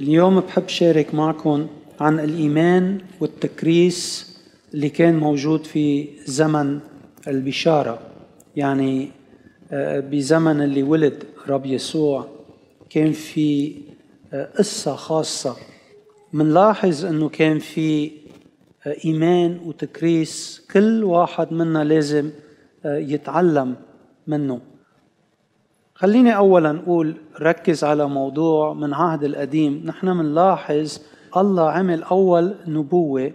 اليوم بحب شارك معكم عن الإيمان والتكريس اللي كان موجود في زمن البشارة يعني آه، بزمن اللي ولد رب يسوع كان في آه، قصة خاصة منلاحظ أنه كان في آه، إيمان وتكريس كل واحد منا لازم يتعلم منه خليني اولا اقول ركز على موضوع من عهد القديم نحن بنلاحظ الله عمل اول نبوه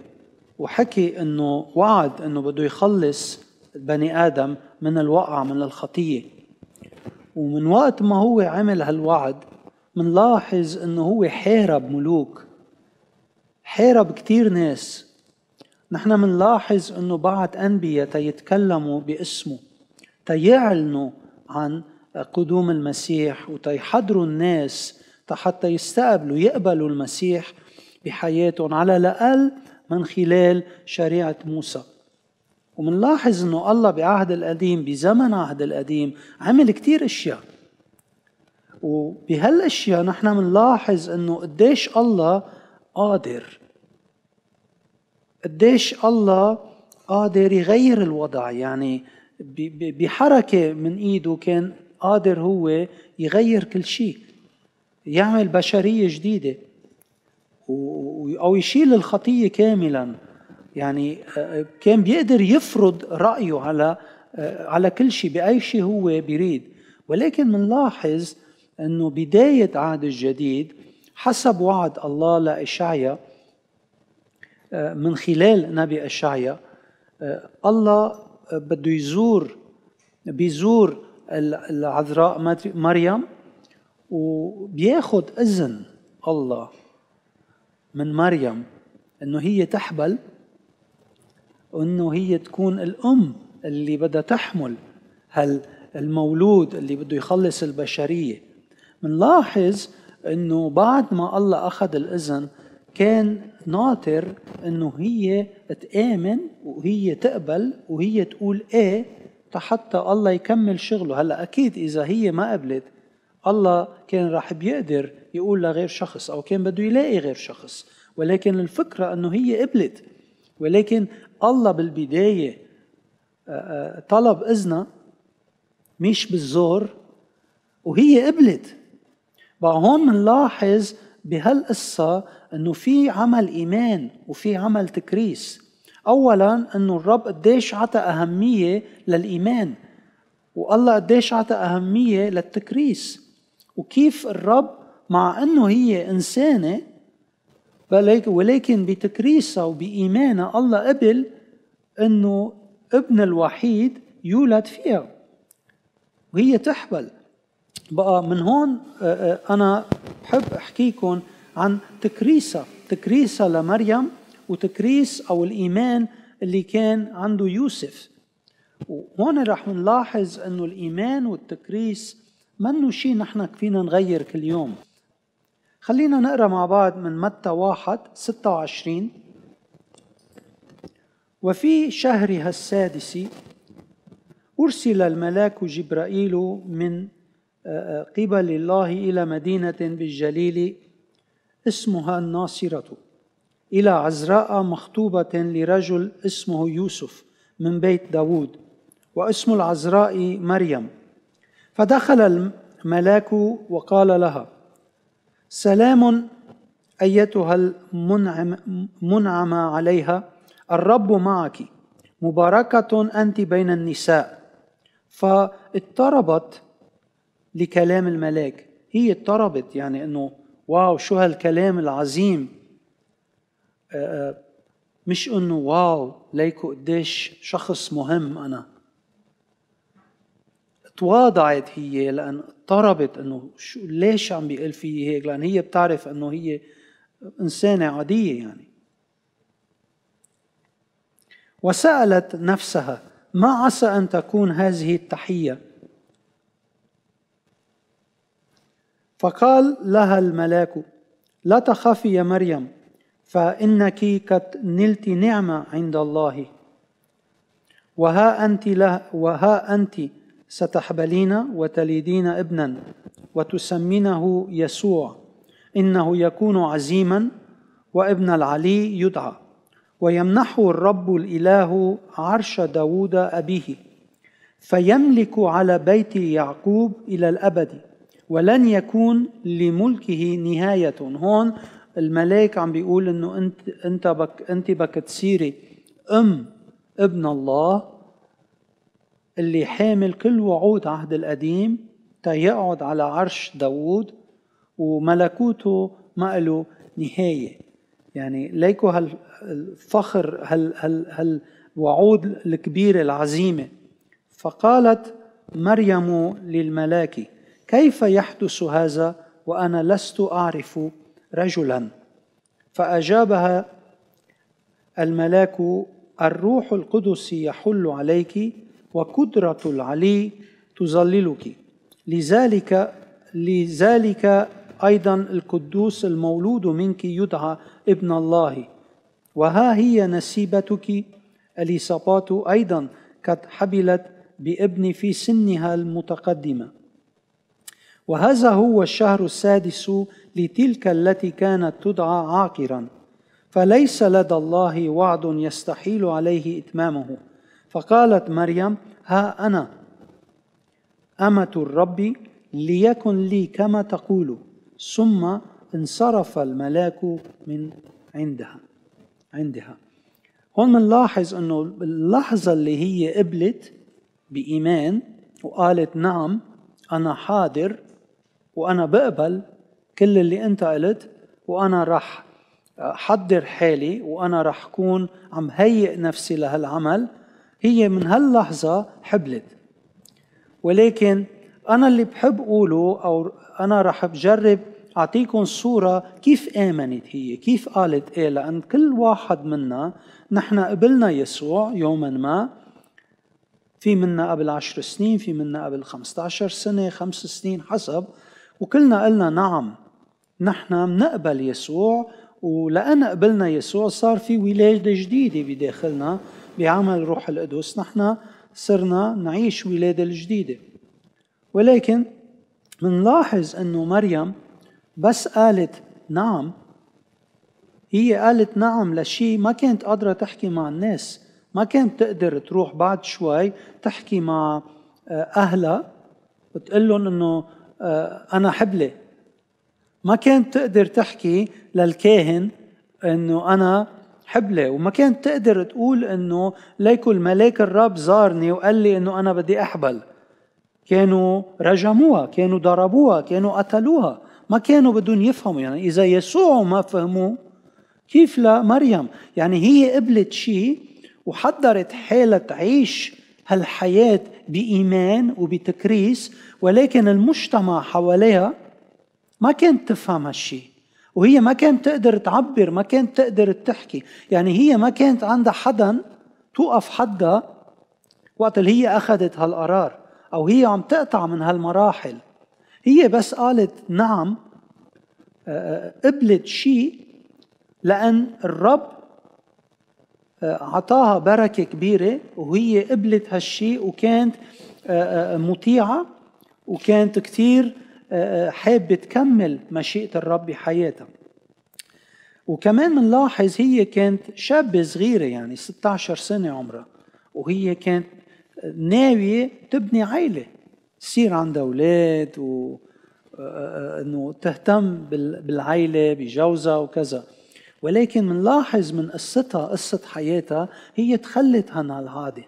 وحكي انه وعد انه بده يخلص بني ادم من الوقع من الخطيه ومن وقت ما هو عمل هالوعد منلاحظ انه هو حارب ملوك حارب كتير ناس نحن منلاحظ انه بعت انبياء تيتكلموا باسمه تيعلنوا عن قدوم المسيح وتيحضروا الناس حتى يستقبلوا يقبلوا المسيح بحياتهم على الأقل من خلال شريعة موسى ومنلاحظ انه الله بعهد القديم بزمن عهد القديم عمل كتير اشياء وبهالاشياء نحن منلاحظ انه قديش الله قادر قديش الله قادر يغير الوضع يعني بحركة من ايده كان قادر هو يغير كل شيء يعمل بشريه جديده او يشيل الخطيه كاملا يعني آه، كان بيقدر يفرض رايه على آه، على كل شيء باي شيء هو بيريد ولكن بنلاحظ انه بدايه عهد الجديد حسب وعد الله لاشعيا آه، من خلال نبي اشعيا الله بده يزور بيزور العذراء مريم وبياخذ اذن الله من مريم انه هي تحبل وانه هي تكون الام اللي بدها تحمل هال المولود اللي بده يخلص البشريه منلاحظ انه بعد ما الله اخذ الاذن كان ناطر انه هي تامن وهي تقبل وهي تقول ايه حتى الله يكمل شغله هلا اكيد اذا هي ما قبلت الله كان راح بيقدر يقول لغير شخص او كان بده يلاقي غير شخص ولكن الفكره انه هي قبلت ولكن الله بالبدايه آه، آه، طلب اذنها مش بالزور وهي قبلت بقى هون بنلاحظ بهالقصه انه في عمل ايمان وفي عمل تكريس اولا انه الرب قديش عطى اهميه للايمان والله قديش عطى اهميه للتكريس وكيف الرب مع انه هي انسانه ولكن بتكريسها وبايمانها الله قبل انه ابن الوحيد يولد فيها وهي تحبل بقى من هون آه، آه، انا بحب احكيكم عن تكريسها تكريسها لمريم وتكريس أو الإيمان اللي كان عنده يوسف وهون رح نلاحظ أنه الإيمان والتكريس انه شيء نحن فينا نغير كل يوم خلينا نقرأ مع بعض من متى واحد 26 وفي شهرها السادس أرسل الملاك جبرائيل من آه، آه، قبل الله إلى مدينة بالجليل اسمها الناصرة إلى عزراء مخطوبة لرجل اسمه يوسف من بيت داوود واسم العزراء مريم فدخل الملاك وقال لها سلام أيتها المنعم عليها الرب معك مباركة أنت بين النساء فاضطربت لكلام الملاك هي اضطربت يعني انه واو شو هالكلام العظيم مش انه واو ليكو قديش شخص مهم انا تواضعت هي لان اضطربت انه شو ليش عم بيقول في هيك لان هي بتعرف انه هي انسانه عاديه يعني وسالت نفسها ما عسى ان تكون هذه التحيه فقال لها الملاك لا تخافي يا مريم فإنك قد نلت نعمة عند الله وها أنت له وها أنت ستحبلين وتلدين ابنا وتسمينه يسوع إنه يكون عزيما وابن العلي يدعى ويمنحه الرب الإله عرش داوود أبيه فيملك على بيت يعقوب إلى الأبد ولن يكون لملكه نهاية هون الملاك عم بيقول انه انت انت بك انت بك تصيري ام ابن الله اللي حامل كل وعود عهد القديم تيقعد على عرش داوود وملكوته ما له نهايه يعني ليكو هالفخر هال هال هالوعود الكبيره العظيمه فقالت مريم للملاك كيف يحدث هذا وانا لست اعرف رجلا فاجابها الملاك الروح القدس يحل عليك وقدره العلي تظللك لذلك لذلك ايضا القدوس المولود منك يدعى ابن الله وها هي نسيبتك اليصابات ايضا قد حبلت بابن في سنها المتقدمه وهذا هو الشهر السادس لتلك التي كانت تدعى عاقرا فليس لدى الله وعد يستحيل عليه اتمامه فقالت مريم ها انا امه الرب ليكن لي كما تقول ثم انصرف الملاك من عندها عندها هون بنلاحظ انه اللحظه اللي هي قبلت بايمان وقالت نعم انا حاضر وانا بقبل كل اللي انت قلت وانا رح حضر حالي وانا رح كون عم هيئ نفسي لهالعمل هي من هاللحظه حبلت ولكن انا اللي بحب اقوله او انا رح بجرب اعطيكم صوره كيف امنت هي كيف قالت ايه لان كل واحد منا نحن قبلنا يسوع يوما ما في منا قبل عشر سنين في منا قبل 15 سنة خمس سنين حسب وكلنا قلنا نعم نحن منقبل يسوع ولأن قبلنا يسوع صار في ولادة جديدة بداخلنا بعمل روح القدس نحن صرنا نعيش ولادة جديدة ولكن منلاحظ أنه مريم بس قالت نعم هي قالت نعم لشيء ما كانت قادرة تحكي مع الناس ما كانت تقدر تروح بعد شوي تحكي مع آه، أهلها وتقول لهم أنه آه، انا حبلة ما كانت تقدر تحكي للكاهن انه انا حبلة وما كانت تقدر تقول انه ليكو الملاك الرب زارني وقال لي انه انا بدي احبل كانوا رجموها كانوا ضربوها كانوا قتلوها ما كانوا بدهم يفهموا يعني اذا يسوع ما فهموا كيف لمريم يعني هي قبلت شيء وحضرت حالة تعيش هالحياة بإيمان وبتكريس ولكن المجتمع حواليها ما كانت تفهم هالشيء وهي ما كانت تقدر تعبر ما كانت تقدر تحكي يعني هي ما كانت عندها حدا توقف حدها وقت اللي هي أخذت هالقرار أو هي عم تقطع من هالمراحل هي بس قالت نعم آه، آه، قبلت شيء لأن الرب آه، عطاها بركة كبيرة وهي قبلت هالشيء وكانت آه، آه، مطيعة وكانت كثير حابة تكمل مشيئة الرب بحياتها وكمان منلاحظ هي كانت شابة صغيرة يعني 16 سنة عمرها وهي كانت ناوية تبني عائلة تصير عندها أولاد و انه تهتم بالعائلة بجوزها وكذا ولكن منلاحظ من قصتها قصة حياتها هي تخلت عن هالعادة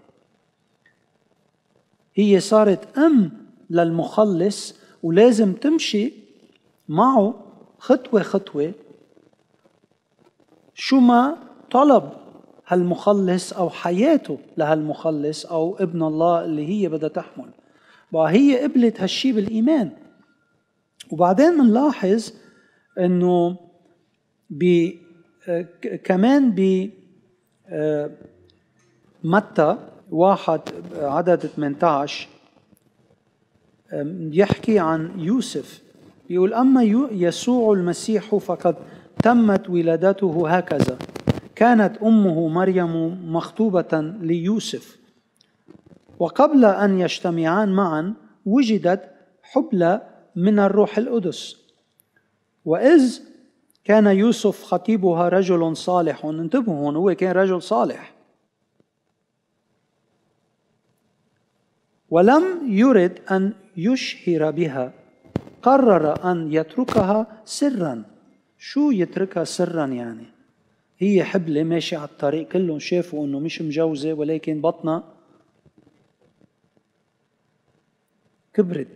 هي صارت أم للمخلص ولازم تمشي معه خطوة خطوة شو ما طلب هالمخلص أو حياته لهالمخلص أو ابن الله اللي هي بدها تحمل بقى هي قبلت هالشي بالإيمان وبعدين منلاحظ انه ب كمان ب آه، متى واحد عدد 18 يحكي عن يوسف يقول أما يسوع المسيح فقد تمت ولادته هكذا كانت أمه مريم مخطوبة ليوسف وقبل أن يجتمعان معا وجدت حبلى من الروح القدس وإذ كان يوسف خطيبها رجل صالح انتبهوا هون هو كان رجل صالح ولم يرد أن يشهر بها قرر أن يتركها سرا شو يتركها سرا يعني هي حبلة ماشية على الطريق كلهم شافوا أنه مش مجوزة ولكن بطنها كبرت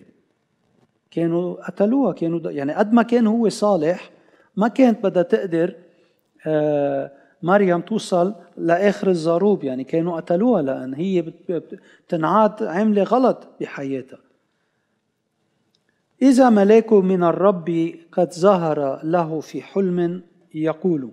كانوا قتلوها كانوا يعني قد ما كان هو صالح ما كانت بدها تقدر آه، مريم توصل لاخر الزاروب يعني كانوا قتلوها لان هي بتنعاد عمله غلط بحياتها اذا ملاك من الرب قد ظهر له في حلم يقول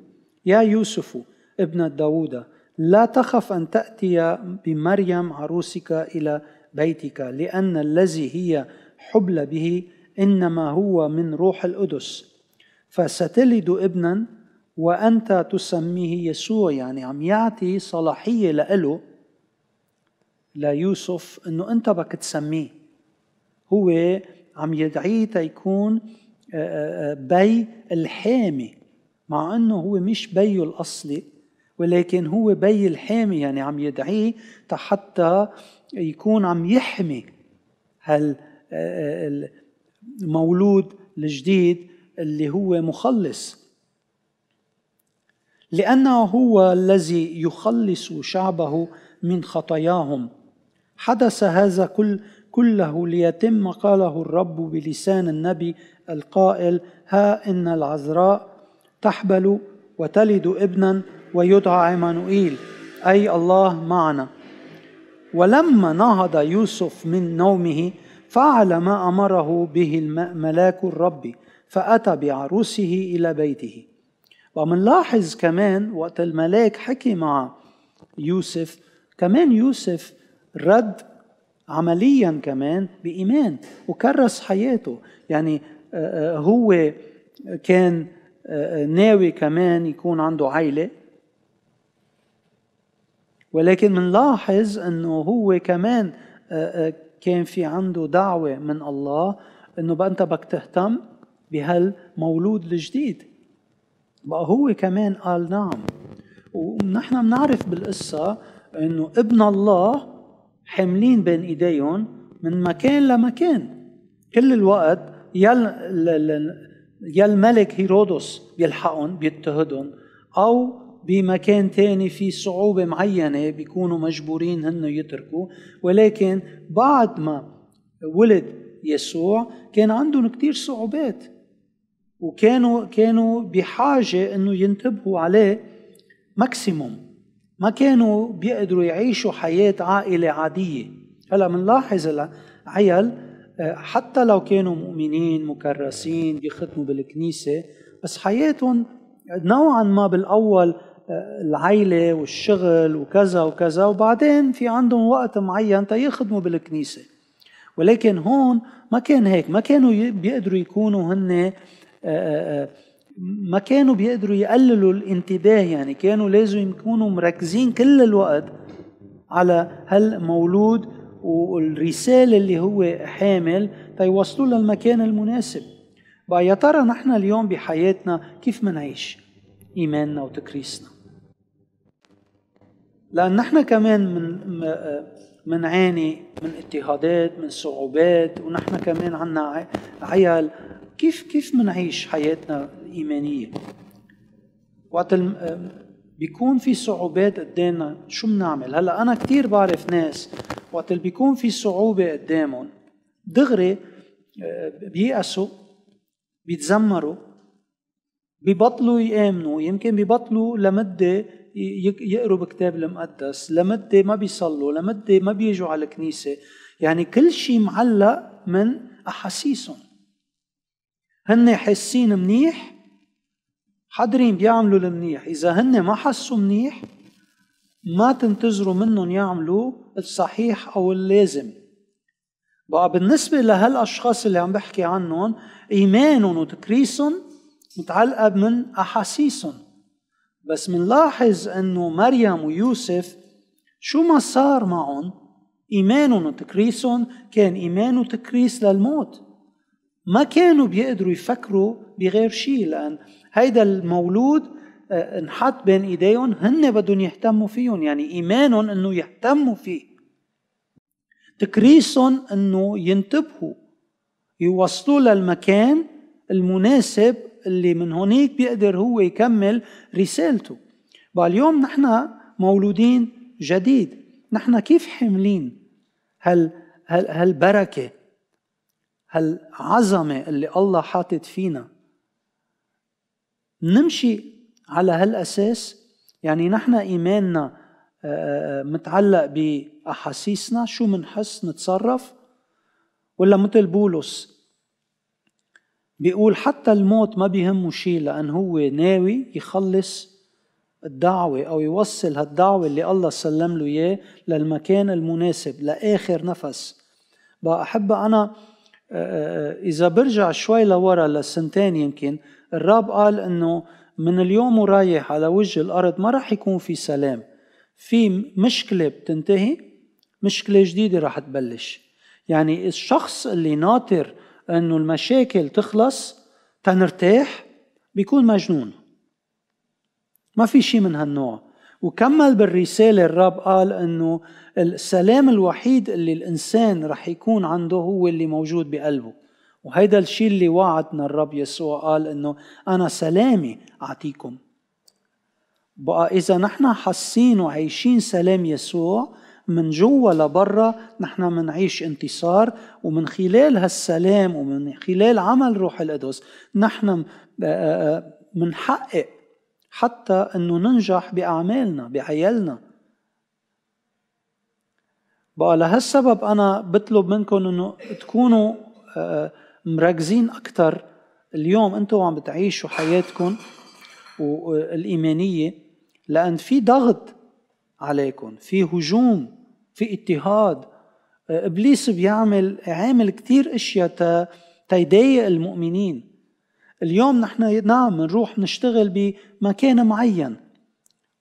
يا يوسف ابن داوود لا تخف ان تاتي بمريم عروسك الى بيتك لان الذي هي حبل به انما هو من روح القدس فستلد ابنا وأنت تسميه يسوع يعني عم يعطي صلاحية لإله ليوسف أنه أنت بك تسميه هو عم يدعيه تيكون آه، آه، آه، بي الحامي مع أنه هو مش بيه الأصلي ولكن هو بي الحامي يعني عم يدعيه حتى يكون عم يحمي هال المولود الجديد اللي هو مخلص لانه هو الذي يخلص شعبه من خطاياهم حدث هذا كل كله ليتم ما قاله الرب بلسان النبي القائل ها ان العذراء تحبل وتلد ابنا ويدعى عمانوئيل اي الله معنا ولما نهض يوسف من نومه فعل ما امره به ملاك الرب فأتى بعروسه إلى بيته ومنلاحظ كمان وقت الملاك حكي مع يوسف كمان يوسف رد عمليا كمان بإيمان وكرس حياته يعني آه، آه، هو كان آه، ناوي كمان يكون عنده عيلة ولكن منلاحظ أنه هو كمان كان في عنده دعوة من الله أنه بقى أنت بك تهتم بهالمولود الجديد بقى هو كمان قال نعم ونحن بنعرف بالقصة انه ابن الله حاملين بين ايديهم من مكان لمكان كل الوقت يا الملك هيرودس بيلحقهم بيضطهدهم او بمكان تاني في صعوبة معينة بيكونوا مجبورين هن يتركوا ولكن بعد ما ولد يسوع كان عندهم كتير صعوبات وكانوا كانوا بحاجه انه ينتبهوا عليه ماكسيموم ما كانوا بيقدروا يعيشوا حياه عائله عاديه هلا بنلاحظ عيال آه، حتى لو كانوا مؤمنين مكرسين بيختموا بالكنيسه بس حياتهم نوعا ما بالاول آه، العيله والشغل وكذا وكذا وبعدين في عندهم وقت معين تيخدموا بالكنيسه ولكن هون ما كان هيك ما كانوا بيقدروا يكونوا هن ما كانوا بيقدروا يقللوا الانتباه يعني كانوا لازم يكونوا مركزين كل الوقت على هالمولود والرسالة اللي هو حامل تيوصلوا للمكان المناسب بقى يا ترى نحن اليوم بحياتنا كيف منعيش إيماننا وتكريسنا لأن نحن كمان من منعاني من اضطهادات من صعوبات ونحن كمان عنا عيال كيف كيف بنعيش حياتنا ايمانيه وقت بيكون في صعوبات قدامنا شو بنعمل هلا انا كثير بعرف ناس وقت بيكون في صعوبه قدامهم دغري آه، بيأسوا بيتذمروا ببطلوا يآمنوا يمكن ببطلوا لمدة يقروا بكتاب المقدس لمدة ما بيصلوا لمدة ما بيجوا على الكنيسة يعني كل شيء معلق من أحاسيسهم هن حاسين منيح حاضرين بيعملوا المنيح إذا هن ما حسوا منيح ما تنتظروا منهم يعملوا الصحيح أو اللازم بقى بالنسبة لهالأشخاص اللي عم بحكي عنهم إيمانهم وتكريسهم متعلقة من أحاسيسهم بس منلاحظ أنه مريم ويوسف شو ما صار معهم إيمانهم وتكريسهم كان إيمان وتكريس للموت ما كانوا بيقدروا يفكروا بغير شيء لأن هيدا المولود آه، انحط بين ايديهم هن بدهم يهتموا فيهم يعني ايمانهم انه يهتموا فيه تكريسهم انه ينتبهوا يوصلوا للمكان المناسب اللي من هونيك بيقدر هو يكمل رسالته بقى اليوم نحن مولودين جديد نحن كيف حاملين هال هالبركه هالعظمة اللي الله حاطت فينا نمشي على هالأساس يعني نحن إيماننا آه، آه، آه، متعلق بأحاسيسنا شو منحس نتصرف ولا مثل بولس بيقول حتى الموت ما بيهمه شيء لأن هو ناوي يخلص الدعوة أو يوصل هالدعوة اللي الله سلم له إياه للمكان المناسب لآخر نفس بقى أحب أنا اذا برجع شوي لورا لسنتين يمكن الرب قال انه من اليوم ورايح على وجه الارض ما راح يكون في سلام في مشكله بتنتهي مشكله جديده راح تبلش يعني الشخص اللي ناطر انه المشاكل تخلص تنرتاح بيكون مجنون ما في شيء من هالنوع وكمل بالرسالة الرب قال أنه السلام الوحيد اللي الإنسان رح يكون عنده هو اللي موجود بقلبه وهيدا الشيء اللي وعدنا الرب يسوع قال أنه أنا سلامي أعطيكم بقى إذا نحن حاسين وعايشين سلام يسوع من جوا لبرا نحن منعيش انتصار ومن خلال هالسلام ومن خلال عمل روح القدس نحن آه، آه، آه، منحقق حتى انه ننجح باعمالنا بعيالنا بقى لهالسبب انا بطلب منكم انه تكونوا آه، مركزين اكثر اليوم انتم عم بتعيشوا حياتكم والايمانيه آه، لان في ضغط عليكم في هجوم في اضطهاد آه، ابليس بيعمل عامل كثير اشياء تيضايق المؤمنين اليوم نحن نعم نروح نشتغل بمكان معين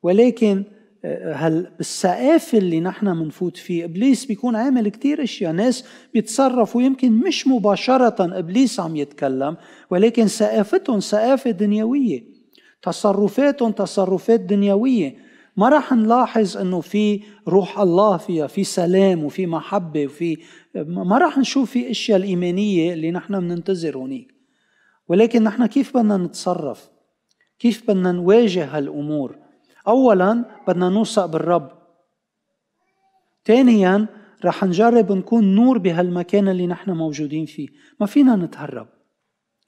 ولكن آه، هل بالسقاف اللي نحن منفوت فيه ابليس بيكون عامل كتير اشياء ناس بيتصرفوا يمكن مش مباشرة ابليس عم يتكلم ولكن سقافتهم سقافة دنيوية تصرفاتهم تصرفات دنيوية ما راح نلاحظ انه في روح الله فيها في سلام وفي محبة وفي ما راح نشوف في اشياء الايمانية اللي نحن بننتظر هونيك ولكن نحن كيف بدنا نتصرف كيف بدنا نواجه هالأمور أولا بدنا نوثق بالرب ثانيا رح نجرب نكون نور بهالمكان اللي نحن موجودين فيه ما فينا نتهرب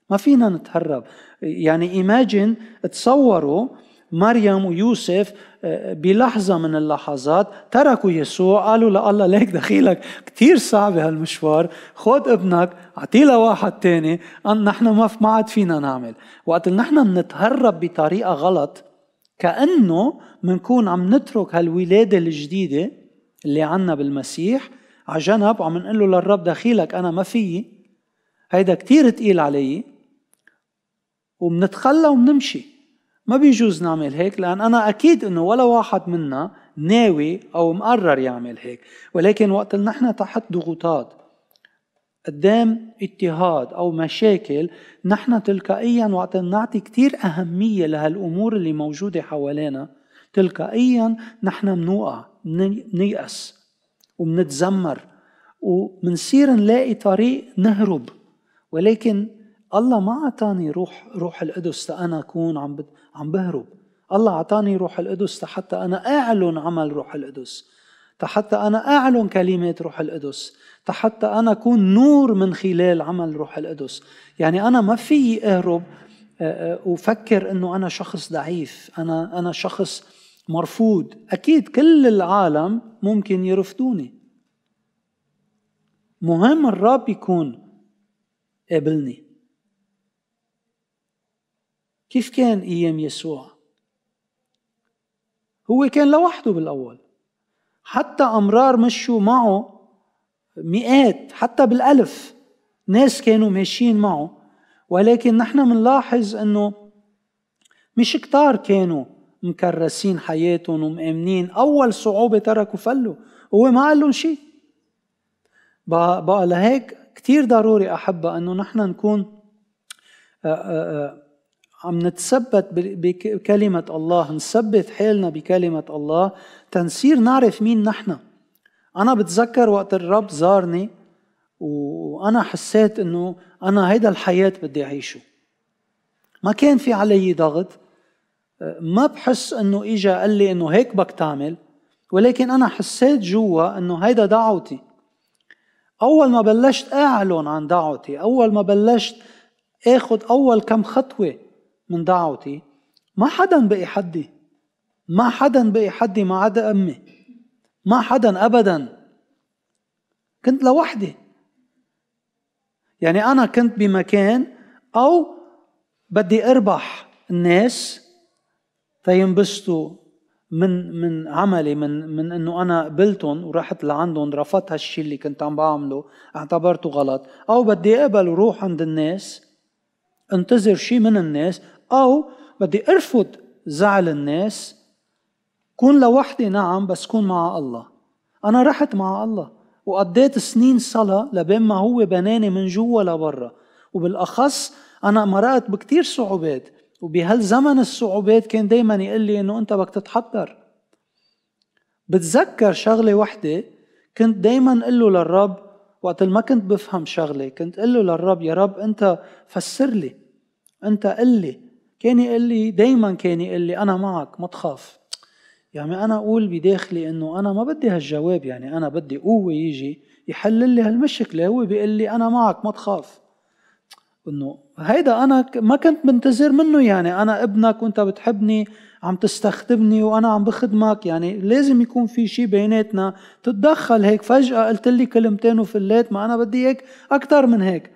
ما فينا نتهرب يعني ايماجن تصوروا مريم ويوسف eh, بلحظة من اللحظات تركوا يسوع قالوا الله ليك دخيلك كتير صعب هالمشوار خد ابنك اعطيه لواحد تاني نحن ما عاد فينا نعمل وقت نحن بنتهرب بطريقة غلط كأنه منكون عم نترك هالولادة الجديدة اللي عنا بالمسيح عجنب وعم نقول له للرب دخيلك أنا ما فيي هيدا كتير تقيل علي وبنتخلى وبنمشي ما بيجوز نعمل هيك لأن أنا أكيد أنه ولا واحد منا ناوي أو مقرر يعمل هيك ولكن وقت نحن تحت ضغوطات قدام اضطهاد أو مشاكل نحن تلقائيا وقت نعطي كثير أهمية لهالأمور اللي موجودة حوالينا تلقائيا نحن منوقع منيأس ومنتذمر ومنصير نلاقي طريق نهرب ولكن الله ما أعطاني روح روح القدس لانا أكون عم بت... عم بهرب الله أعطاني روح القدس حتى أنا أعلن عمل روح القدس حتى أنا أعلن كلمات روح القدس حتى أنا أكون نور من خلال عمل روح القدس يعني أنا ما في أهرب آه، آه، وفكر أنه أنا شخص ضعيف أنا, أنا شخص مرفوض أكيد كل العالم ممكن يرفضوني مهم الرب يكون قابلني كيف كان ايام يسوع؟ هو كان لوحده بالاول حتى امرار مشوا معه مئات حتى بالالف ناس كانوا ماشيين معه ولكن نحن بنلاحظ انه مش كتار كانوا مكرسين حياتهم ومآمنين أول صعوبة تركوا فلوا هو ما قال لهم شيء بقى, لهيك كتير ضروري أحبة أنه نحن نكون آآ آه، آآ آه، آه، عم نتثبت بكلمة الله نثبت حالنا بكلمة الله تنصير نعرف مين نحن أنا بتذكر وقت الرب زارني وأنا حسيت إنه أنا هيدا الحياة بدي أعيشه ما كان في علي ضغط ما بحس إنه إجا قال لي إنه هيك بك تعمل ولكن أنا حسيت جوا إنه هيدا دعوتي أول ما بلشت أعلن عن دعوتي أول ما بلشت أخذ أول كم خطوة من دعوتي ما حدا بقي حدي ما حدا بقي حدي ما عدا امي ما حدا ابدا كنت لوحدي يعني انا كنت بمكان او بدي اربح الناس فينبسطوا من من عملي من من انه انا قبلتهم ورحت لعندهم رفضت هالشيء اللي كنت عم بعمله اعتبرته غلط او بدي اقبل وروح عند الناس انتظر شيء من الناس او بدي ارفض زعل الناس كون لوحدي نعم بس كون مع الله انا رحت مع الله وقضيت سنين صلاة لبين ما هو بناني من جوا لبرا وبالأخص أنا مرقت بكتير صعوبات وبهالزمن الصعوبات كان دايما يقول لي إنه أنت بدك تتحضر بتذكر شغلة وحدة كنت دايما أقول له للرب وقت ما كنت بفهم شغلة كنت أقول له للرب يا رب أنت فسر لي انت قل لي كان يقول لي دايما كان يقول لي انا معك ما تخاف يعني انا اقول بداخلي انه انا ما بدي هالجواب يعني انا بدي قوه يجي يحل لي هالمشكله هو بيقول لي انا معك ما تخاف انه هيدا انا ما كنت منتظر منه يعني انا ابنك وانت بتحبني عم تستخدمني وانا عم بخدمك يعني لازم يكون في شيء بيناتنا تتدخل هيك فجاه قلت لي كلمتين وفليت ما انا بدي اياك اكثر من هيك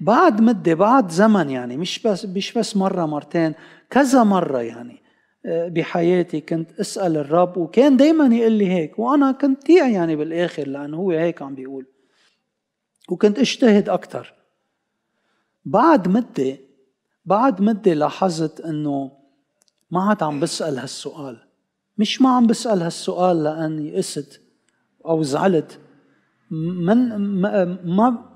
بعد مدة بعد زمن يعني مش بس مش بس مرة مرتين كذا مرة يعني آه، بحياتي كنت اسأل الرب وكان دايما يقول لي هيك وانا كنت طيع يعني بالاخر لانه هو هيك عم بيقول وكنت اجتهد اكثر بعد مدة بعد مدة لاحظت انه ما عاد عم بسأل هالسؤال مش ما عم بسأل هالسؤال لأني قست أو زعلت من ما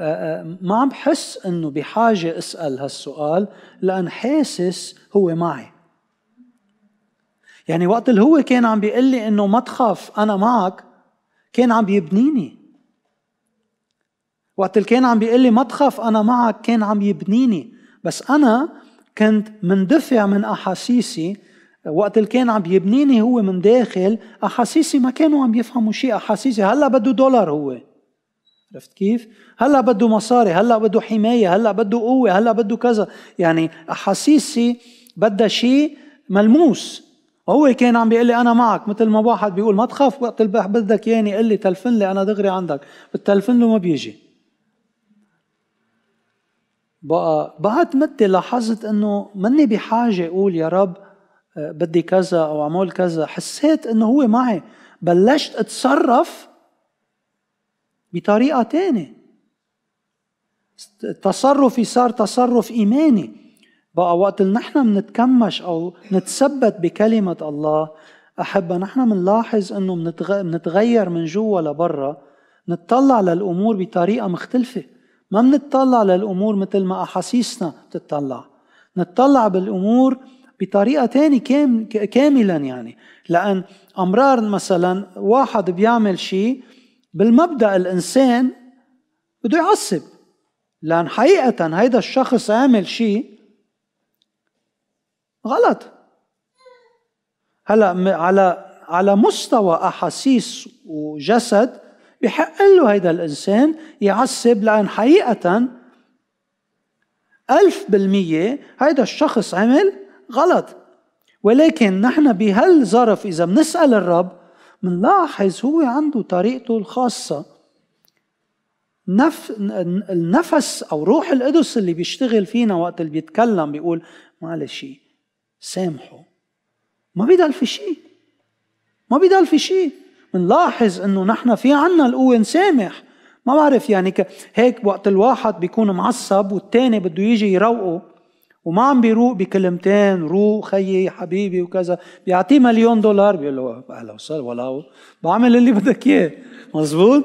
آه، آه، ما عم بحس انه بحاجه اسال هالسؤال لان حاسس هو معي يعني وقت اللي هو كان عم بيقول لي انه ما تخاف انا معك كان عم يبنيني وقت اللي كان عم بيقول لي ما تخاف انا معك كان عم يبنيني بس انا كنت مندفع من احاسيسي وقت اللي كان عم يبنيني هو من داخل احاسيسي ما كانوا عم يفهموا شيء احاسيسي هلا بده دولار هو عرفت كيف؟ هلا بده مصاري، هلا بده حمايه، هلا بده قوه، هلا بده كذا، يعني احاسيسي بدها شيء ملموس، هو كان عم بيقول لي انا معك مثل ما واحد بيقول ما تخاف وقت البح بدك ياني قل لي تلفن لي انا دغري عندك بتلفن له ما بيجي بقى بعد مدة لاحظت انه مني بحاجة اقول يا رب آه، بدي كذا او اعمل كذا حسيت انه هو معي بلشت اتصرف بطريقة ثانيه تصرفي صار تصرف إيماني بقى وقت اللي نحن منتكمش أو نتثبت بكلمة الله أحبة نحن بنلاحظ أنه منتغير من جوا لبرا نتطلع للأمور بطريقة مختلفة ما بنتطلع للأمور مثل ما أحاسيسنا بتطلع نتطلع بالأمور بطريقة ثانيه كامل كاملا يعني لأن أمرار مثلا واحد بيعمل شيء بالمبدا الانسان بده يعصب لان حقيقه هيدا الشخص عامل شيء غلط هلا على على مستوى احاسيس وجسد بحق له هيدا الانسان يعصب لان حقيقه ألف بالمية هيدا الشخص عمل غلط ولكن نحن بهالظرف إذا بنسأل الرب بنلاحظ هو عنده طريقته الخاصة نف... النفس أو روح القدس اللي بيشتغل فينا وقت اللي بيتكلم بيقول معلش سامحه ما بيضل في شيء ما بيضل في شيء بنلاحظ انه نحن في عنا القوة نسامح ما بعرف يعني ك... هيك وقت الواحد بيكون معصب والتاني بده يجي يروقه وما عم بيروق بكلمتين روق خيي حبيبي وكذا بيعطيه مليون دولار بيقول له اهلا وسهلا ولا بعمل اللي بدك اياه مزبوط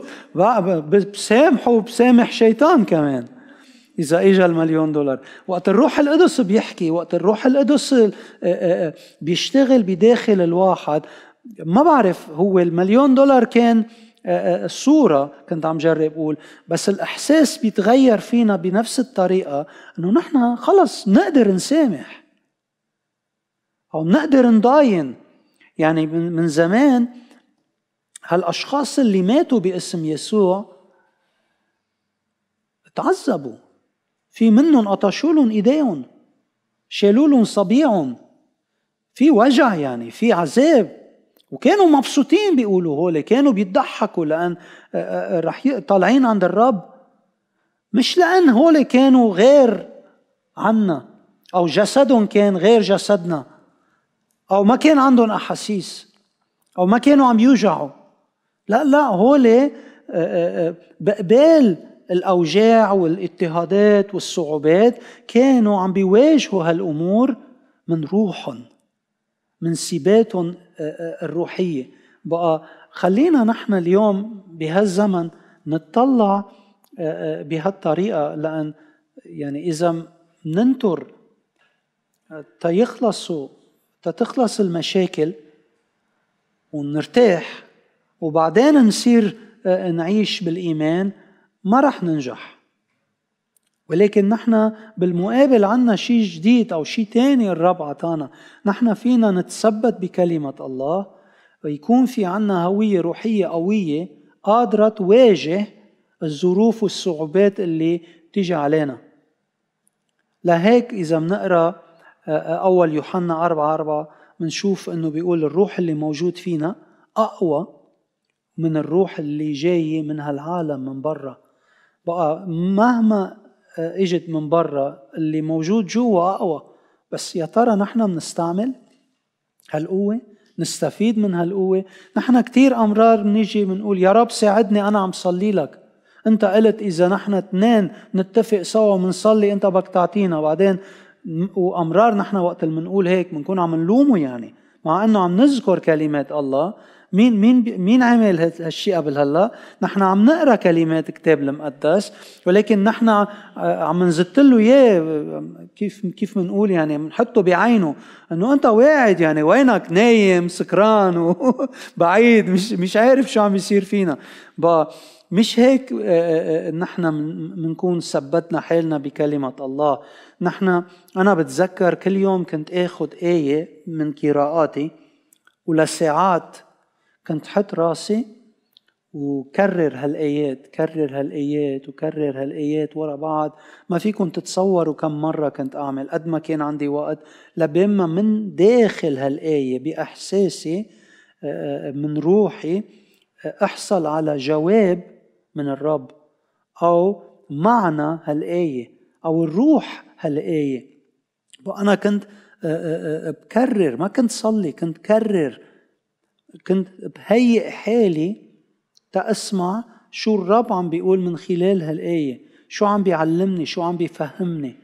بسامحه وبسامح شيطان كمان إذا اجى المليون دولار وقت الروح القدس بيحكي وقت الروح القدس آه، آه، آه، بيشتغل بداخل الواحد ما بعرف هو المليون دولار كان آه، آه، الصورة كنت عم جرب أقول بس الإحساس بيتغير فينا بنفس الطريقة أنه نحن خلص نقدر نسامح أو نقدر نضاين يعني من زمان هالأشخاص اللي ماتوا باسم يسوع تعذبوا في منهم قطشوا لهم ايديهم شالوا لهم صبيعهم في وجع يعني في عذاب وكانوا مبسوطين بيقولوا هول كانوا بيضحكوا لان آه، آه، آه، رح طالعين عند الرب مش لان هول كانوا غير عنا او جسدهم كان غير جسدنا او ما كان عندهم احاسيس او ما كانوا عم يوجعوا لا لا هول بقبال الاوجاع والاضطهادات والصعوبات كانوا عم بيواجهوا هالامور من روحهم من سباتهم الروحيه بقى خلينا نحن اليوم بهالزمن نتطلع آه، آه، بهالطريقه لان يعني اذا ننتر آه، تيخلصوا تتخلص المشاكل ونرتاح وبعدين نصير نعيش بالايمان ما رح ننجح ولكن نحن بالمقابل عنا شيء جديد أو شيء ثاني الرب عطانا نحن فينا نتثبت بكلمة الله ويكون في عنا هوية روحية قوية قادرة تواجه الظروف والصعوبات اللي تيجي علينا لهيك إذا بنقرأ آه، آه، أول يوحنا 4 4 بنشوف إنه بيقول الروح اللي موجود فينا أقوى من الروح اللي جاية من هالعالم من برا بقى مهما آه، اجت من برا اللي موجود جوا اقوى بس يا ترى نحن بنستعمل هالقوه نستفيد من هالقوه نحن كثير امرار بنيجي بنقول يا رب ساعدني انا عم صلي لك انت قلت اذا نحن اثنين نتفق سوا ونصلي انت بدك تعطينا بعدين وامرار نحن وقت اللي بنقول هيك بنكون عم نلومه يعني مع انه عم نذكر كلمات الله مين مين مين عمل هالشيء قبل هلا؟ نحن عم نقرا كلمات كتاب المقدس ولكن نحن آه، عم نزت له اياه كيف كيف بنقول يعني بنحطه بعينه انه انت واعد يعني وينك نايم سكران وبعيد مش مش عارف شو عم يصير فينا مش هيك آه، آه، نحن بنكون ثبتنا حالنا بكلمة الله نحن أنا بتذكر كل يوم كنت أخذ آية من قراءاتي ولساعات كنت حط راسي وكرر هالايات كرر هالايات وكرر هالايات ورا بعض ما فيكم تتصوروا كم مره كنت اعمل قد ما كان عندي وقت لبين ما من داخل هالايه باحساسي آه، من روحي آه، احصل على جواب من الرب او معنى هالايه او الروح هالايه وانا كنت آه، بكرر ما كنت صلي كنت كرر كنت بهيئ حالي تأسمع شو الرب عم بيقول من خلال هالآية شو عم بيعلمني شو عم بيفهمني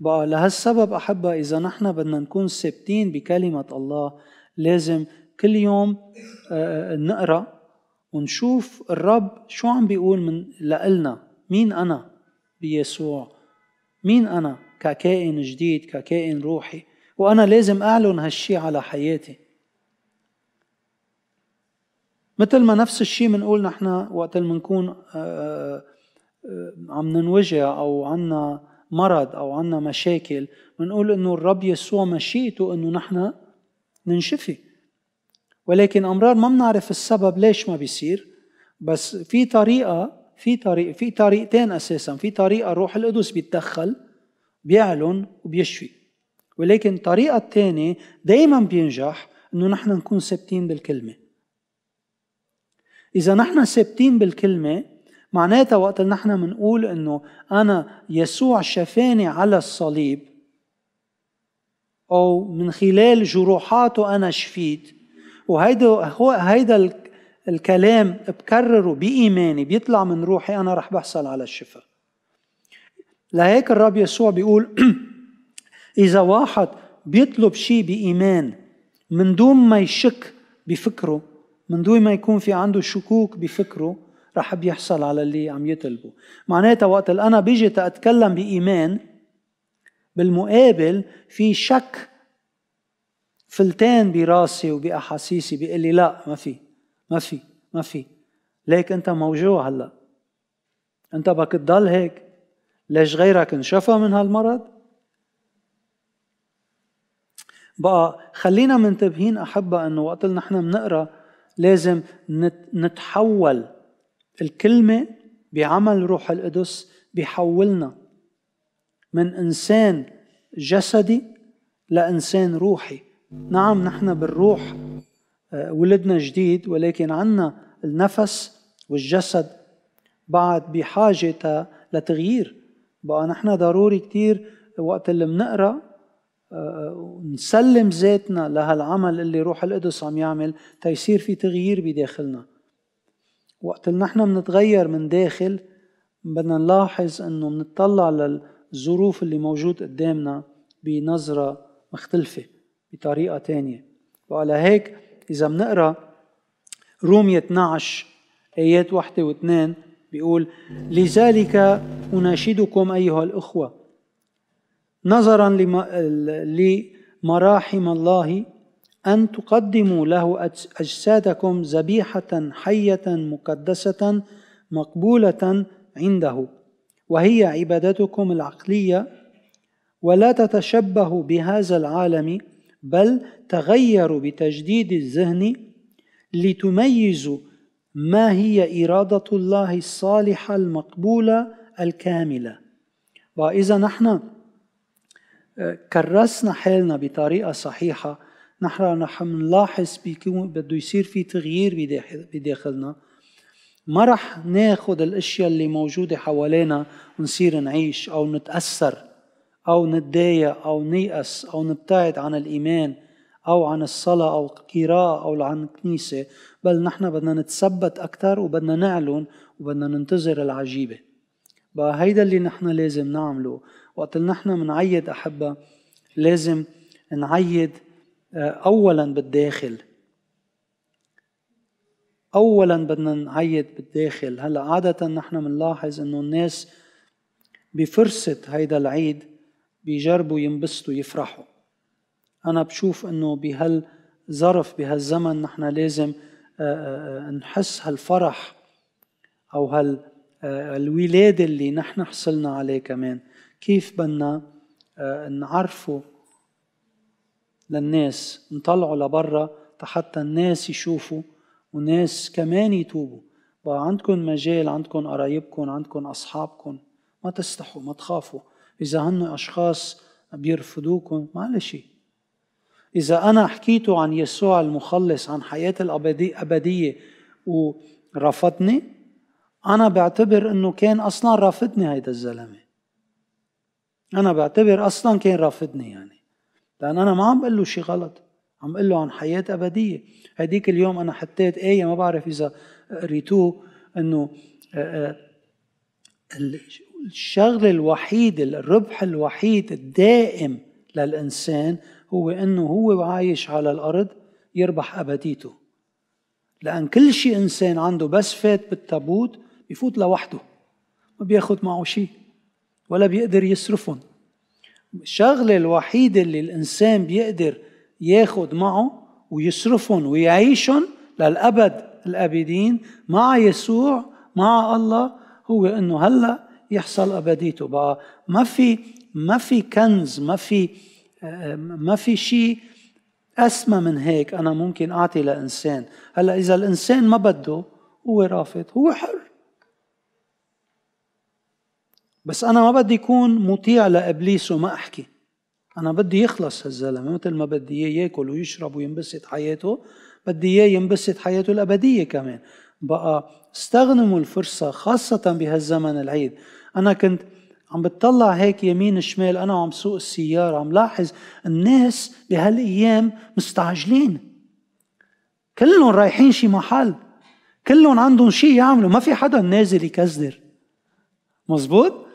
بقى لهالسبب أحبة إذا نحن بدنا نكون ثابتين بكلمة الله لازم كل يوم آه، آه، نقرأ ونشوف الرب شو عم بيقول من لإلنا مين أنا بيسوع مين أنا ككائن جديد ككائن روحي وأنا لازم أعلن هالشي على حياتي مثل ما نفس الشيء بنقول نحن وقت اللي بنكون آه، آه، آه، عم ننوجع او عنا مرض او عنا مشاكل بنقول انه الرب يسوع مشيئته انه نحن ننشفي ولكن امرار ما بنعرف السبب ليش ما بيصير بس في طريقه في طريق في طريقتين اساسا في طريقه الروح القدس بيتدخل بيعلن وبيشفي ولكن الطريقه الثانيه دائما بينجح انه نحن نكون ثابتين بالكلمه إذا نحن ثابتين بالكلمة معناتها وقت نحن بنقول إنه أنا يسوع شفاني على الصليب أو من خلال جروحاته أنا شفيت وهيدا هو هيدا الكلام بكرره بإيماني بيطلع من روحي أنا رح بحصل على الشفاء لهيك الرب يسوع بيقول إذا واحد بيطلب شيء بإيمان من دون ما يشك بفكره من دون ما يكون في عنده شكوك بفكره رح بيحصل على اللي عم يطلبه معناتها وقت اللي أنا بيجي تأتكلم بإيمان بالمقابل في شك فلتان براسي وبأحاسيسي بيقول لي لا ما في ما في ما في ليك أنت موجوع هلا أنت بك تضل هيك ليش غيرك انشفى من هالمرض بقى خلينا منتبهين أحبة أنه وقت نحن بنقرأ لازم نتحول الكلمة بعمل روح القدس بيحولنا من إنسان جسدي لإنسان روحي نعم نحن بالروح آه، ولدنا جديد ولكن عنا النفس والجسد بعد بحاجة لتغيير بقى نحن ضروري كتير وقت اللي منقرأ نسلم ذاتنا لهالعمل اللي روح القدس عم يعمل تيصير في تغيير بداخلنا وقت اللي نحن منتغير من داخل بدنا نلاحظ انه منطلع للظروف اللي موجود قدامنا بنظرة مختلفة بطريقة تانية وعلى هيك إذا بنقرأ رومية 12 آيات واحدة واثنين بيقول لذلك أناشدكم أيها الأخوة نظرا لمراحم الله أن تقدموا له أجسادكم ذبيحة حية مقدسة مقبولة عنده وهي عبادتكم العقلية ولا تتشبهوا بهذا العالم بل تغيروا بتجديد الذهن لتميزوا ما هي إرادة الله الصالحة المقبولة الكاملة وإذا نحن كرسنا حالنا بطريقه صحيحه نحن رح نلاحظ بيكون بده يصير في تغيير بداخلنا ما رح ناخد الاشياء اللي موجوده حوالينا ونصير نعيش او نتاثر او نتضايق او نيأس او نبتعد عن الايمان او عن الصلاه او القراءه او عن الكنيسه بل نحن بدنا نتثبت اكثر وبدنا نعلن وبدنا ننتظر العجيبه بقى هيدا اللي نحن لازم نعمله وقت اللي نحن منعيد أحبة لازم نعيد آه، أولا بالداخل أولا بدنا نعيد بالداخل هلا عادة نحن منلاحظ إنه الناس بفرصة هيدا العيد بيجربوا ينبسطوا يفرحوا أنا بشوف إنه بهالظرف بهالزمن نحن لازم آه، آه، نحس هالفرح أو هال الولادة اللي نحن حصلنا عليه كمان كيف بدنا آه، نعرفه للناس نطلعه لبرا حتى الناس يشوفوا وناس كمان يتوبوا بقى عندكم مجال عندكم قرايبكم عندكم أصحابكم ما تستحوا ما تخافوا إذا هن أشخاص بيرفضوكم ما شيء إذا أنا حكيته عن يسوع المخلص عن حياه الأبدية ورفضني أنا بعتبر إنه كان أصلا رافضني هيدا الزلمة انا بعتبر اصلا كان رافضني يعني لان انا ما عم بقول له شيء غلط عم بقول له عن حياه ابديه هديك اليوم انا حطيت ايه ما بعرف اذا قريتوه انه الشغل الوحيد الربح الوحيد الدائم للإنسان هو أنه هو عايش على الأرض يربح أبديته لأن كل شيء إنسان عنده بس فات بالتابوت بيفوت لوحده ما بياخذ معه شيء ولا بيقدر يصرفهم الشغلة الوحيدة اللي الإنسان بيقدر ياخد معه ويصرفهم ويعيشهم للأبد الأبدين مع يسوع مع الله هو إنه هلأ يحصل أبديته بقى ما في ما في كنز ما في ما في شيء أسمى من هيك أنا ممكن أعطي لإنسان هلأ إذا الإنسان ما بده هو رافض هو حر بس انا ما بدي اكون مطيع لابليس وما احكي انا بدي يخلص هالزلمه مثل ما بدي اياه ياكل ويشرب وينبسط حياته بدي اياه ينبسط حياته الابديه كمان بقى استغنموا الفرصه خاصه بهالزمن العيد انا كنت عم بتطلع هيك يمين شمال انا وعم سوق السياره عم لاحظ الناس بهالايام مستعجلين كلهم رايحين شي محل كلهم عندهم شي يعملوا ما في حدا نازل يكزدر مزبوط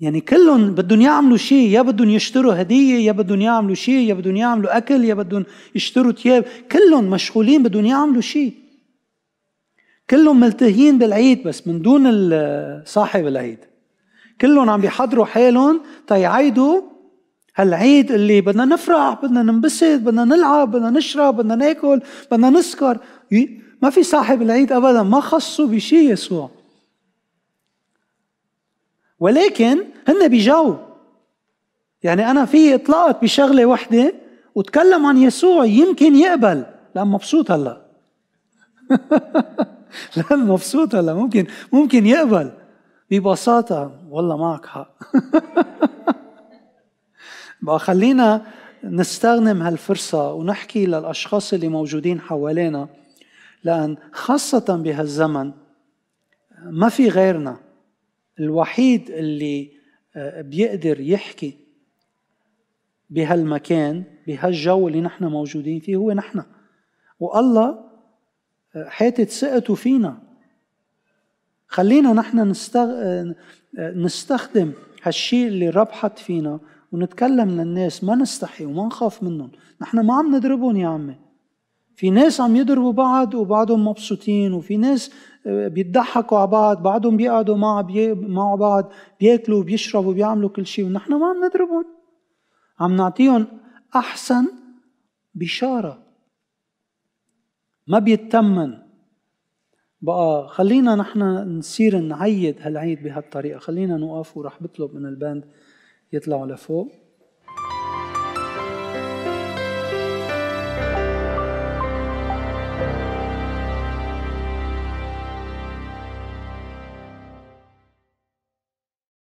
يعني كلهم بدهم يعملوا شيء يا بدهم يشتروا هدية يا بدهم يعملوا شيء يا بدهم يعملوا أكل يا بدهم يشتروا ثياب كلهم مشغولين بدهم يعملوا شيء كلهم ملتهيين بالعيد بس من دون صاحب العيد كلهم عم بيحضروا حالهم تيعيدوا هالعيد اللي بدنا نفرح بدنا ننبسط بدنا نلعب بدنا نشرب بدنا ناكل بدنا نسكر ما في صاحب العيد ابدا ما خصوا بشيء يسوع ولكن هن بجو يعني أنا في اطلقت بشغلة وحدة وتكلم عن يسوع يمكن يقبل لا مبسوط هلا لا مبسوط هلا ممكن ممكن يقبل ببساطة والله معك حق بقى خلينا نستغنم هالفرصة ونحكي للأشخاص اللي موجودين حوالينا لأن خاصة بهالزمن ما في غيرنا الوحيد اللي آه، بيقدر يحكي بهالمكان بهالجو اللي نحن موجودين فيه هو نحن والله آه، حاتت ثقته فينا خلينا نحن نستغ... آه، نستخدم هالشيء اللي الرب فينا ونتكلم للناس ما نستحي وما نخاف منهم نحن ما عم نضربهم يا عمي في ناس عم يضربوا بعض وبعضهم مبسوطين وفي ناس آه، بيضحكوا على بعض بعضهم بيقعدوا مع بي... مع بعض بياكلوا وبيشربوا وبيعملوا كل شيء ونحن ما عم نضربهم عم نعطيهم احسن بشاره ما بيتمن بقى خلينا نحن نصير نعيد هالعيد بهالطريقه خلينا نوقف ورح بطلب من الباند يطلعوا لفوق